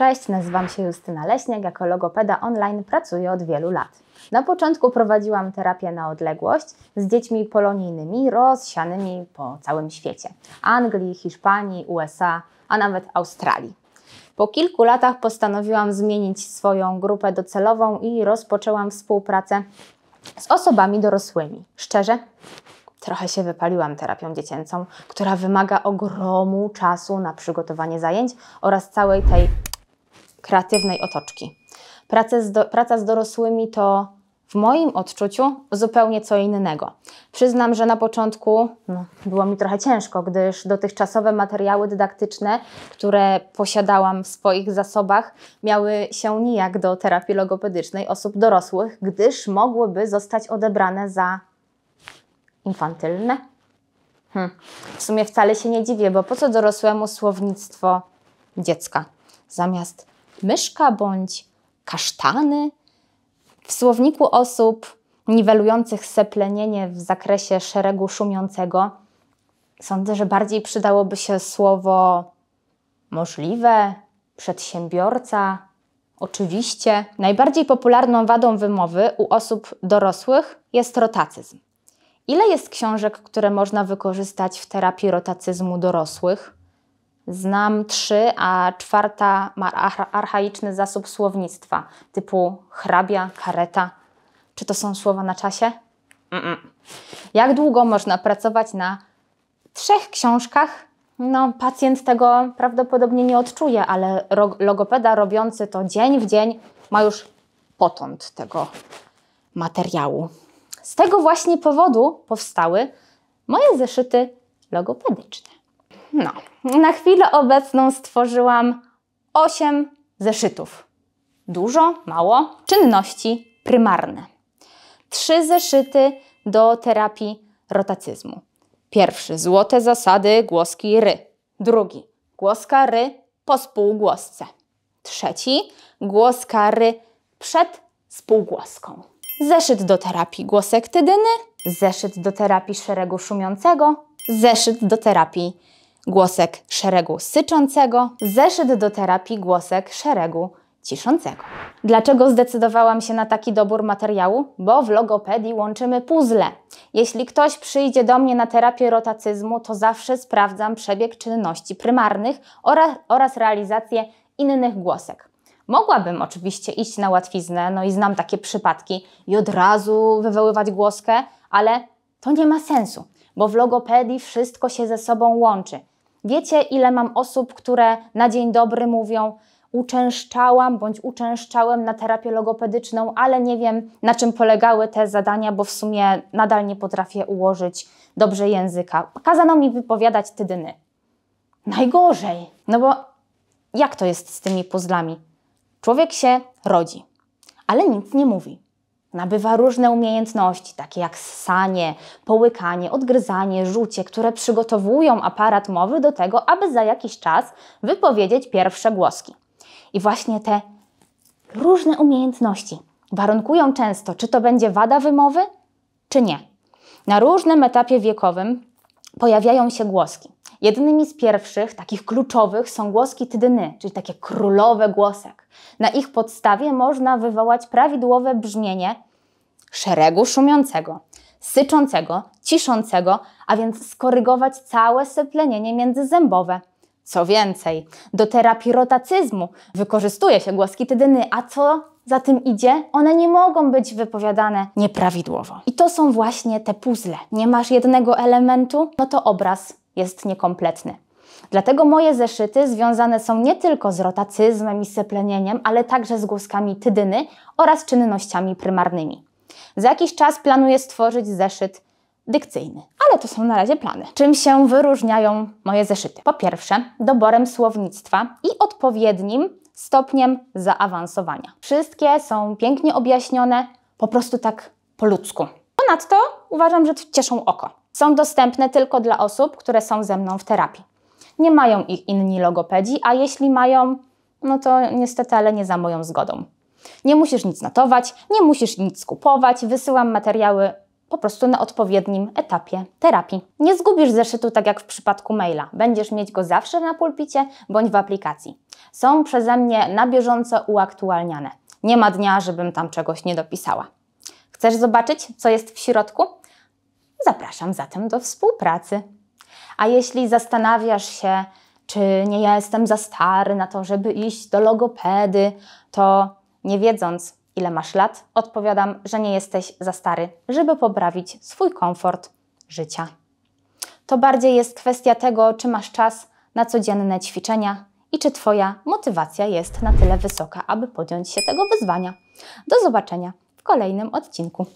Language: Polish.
Cześć, nazywam się Justyna Leśniak, jako logopeda online pracuję od wielu lat. Na początku prowadziłam terapię na odległość z dziećmi polonijnymi rozsianymi po całym świecie Anglii, Hiszpanii, USA, a nawet Australii. Po kilku latach postanowiłam zmienić swoją grupę docelową i rozpoczęłam współpracę z osobami dorosłymi. Szczerze, trochę się wypaliłam terapią dziecięcą, która wymaga ogromu czasu na przygotowanie zajęć oraz całej tej kreatywnej otoczki. Praca z, do, praca z dorosłymi to w moim odczuciu zupełnie co innego. Przyznam, że na początku no, było mi trochę ciężko, gdyż dotychczasowe materiały dydaktyczne, które posiadałam w swoich zasobach, miały się nijak do terapii logopedycznej osób dorosłych, gdyż mogłyby zostać odebrane za infantylne. Hm. W sumie wcale się nie dziwię, bo po co dorosłemu słownictwo dziecka? Zamiast myszka bądź kasztany. W słowniku osób niwelujących seplenienie w zakresie szeregu szumiącego sądzę, że bardziej przydałoby się słowo możliwe, przedsiębiorca, oczywiście. Najbardziej popularną wadą wymowy u osób dorosłych jest rotacyzm. Ile jest książek, które można wykorzystać w terapii rotacyzmu dorosłych? Znam trzy, a czwarta ma archaiczny zasób słownictwa typu hrabia, kareta. Czy to są słowa na czasie? Mm-mm. Jak długo można pracować na trzech książkach? No, pacjent tego prawdopodobnie nie odczuje, ale logopeda robiący to dzień w dzień ma już potąd tego materiału. Z tego właśnie powodu powstały moje zeszyty logopedyczne. No, na chwilę obecną stworzyłam 8 zeszytów. Dużo, mało? Czynności prymarne. Trzy zeszyty do terapii rotacyzmu. Pierwszy złote zasady głoski ry. Drugi głoska ry po spółgłosce. Trzeci głoska ry przed spółgłoską. Zeszyt do terapii głosek tydyny, zeszyt do terapii szeregu szumiącego, zeszyt do terapii głosek szeregu syczącego, zeszyt do terapii głosek szeregu ciszącego. Dlaczego zdecydowałam się na taki dobór materiału? Bo w logopedii łączymy puzzle. Jeśli ktoś przyjdzie do mnie na terapię rotacyzmu, to zawsze sprawdzam przebieg czynności prymarnych oraz, oraz realizację innych głosek. Mogłabym oczywiście iść na łatwiznę, no i znam takie przypadki, i od razu wywoływać głoskę, ale to nie ma sensu, bo w logopedii wszystko się ze sobą łączy. Wiecie, ile mam osób, które na dzień dobry mówią, uczęszczałam bądź uczęszczałem na terapię logopedyczną, ale nie wiem na czym polegały te zadania, bo w sumie nadal nie potrafię ułożyć dobrze języka. Kazano mi wypowiadać tydyny. Najgorzej, no bo jak to jest z tymi puzzlami? Człowiek się rodzi, ale nic nie mówi. Nabywa różne umiejętności, takie jak ssanie, połykanie, odgryzanie, rzucie, które przygotowują aparat mowy do tego, aby za jakiś czas wypowiedzieć pierwsze głoski. I właśnie te różne umiejętności warunkują często, czy to będzie wada wymowy, czy nie. Na różnym etapie wiekowym pojawiają się głoski. Jednymi z pierwszych, takich kluczowych, są głoski tydyny, czyli takie królowe głosek. Na ich podstawie można wywołać prawidłowe brzmienie szeregu szumiącego, syczącego, ciszącego, a więc skorygować całe seplenienie międzyzębowe – co więcej, do terapii rotacyzmu wykorzystuje się głoski tydyny, a co za tym idzie, one nie mogą być wypowiadane nieprawidłowo. I to są właśnie te puzzle. Nie masz jednego elementu, no to obraz jest niekompletny. Dlatego moje zeszyty związane są nie tylko z rotacyzmem i seplenieniem, ale także z głoskami tydyny oraz czynnościami prymarnymi. Za jakiś czas planuję stworzyć zeszyt dykcyjny. Ale to są na razie plany. Czym się wyróżniają moje zeszyty? Po pierwsze, doborem słownictwa i odpowiednim stopniem zaawansowania. Wszystkie są pięknie objaśnione, po prostu tak po ludzku. Ponadto uważam, że cieszą oko. Są dostępne tylko dla osób, które są ze mną w terapii. Nie mają ich inni logopedzi, a jeśli mają, no to niestety, ale nie za moją zgodą. Nie musisz nic notować, nie musisz nic kupować, wysyłam materiały po prostu na odpowiednim etapie terapii. Nie zgubisz zeszytu tak jak w przypadku maila. Będziesz mieć go zawsze na pulpicie bądź w aplikacji. Są przeze mnie na bieżąco uaktualniane. Nie ma dnia, żebym tam czegoś nie dopisała. Chcesz zobaczyć, co jest w środku? Zapraszam zatem do współpracy. A jeśli zastanawiasz się, czy nie jestem za stary na to, żeby iść do logopedy, to nie wiedząc, ile masz lat, odpowiadam, że nie jesteś za stary, żeby poprawić swój komfort życia. To bardziej jest kwestia tego, czy masz czas na codzienne ćwiczenia i czy Twoja motywacja jest na tyle wysoka, aby podjąć się tego wyzwania. Do zobaczenia w kolejnym odcinku.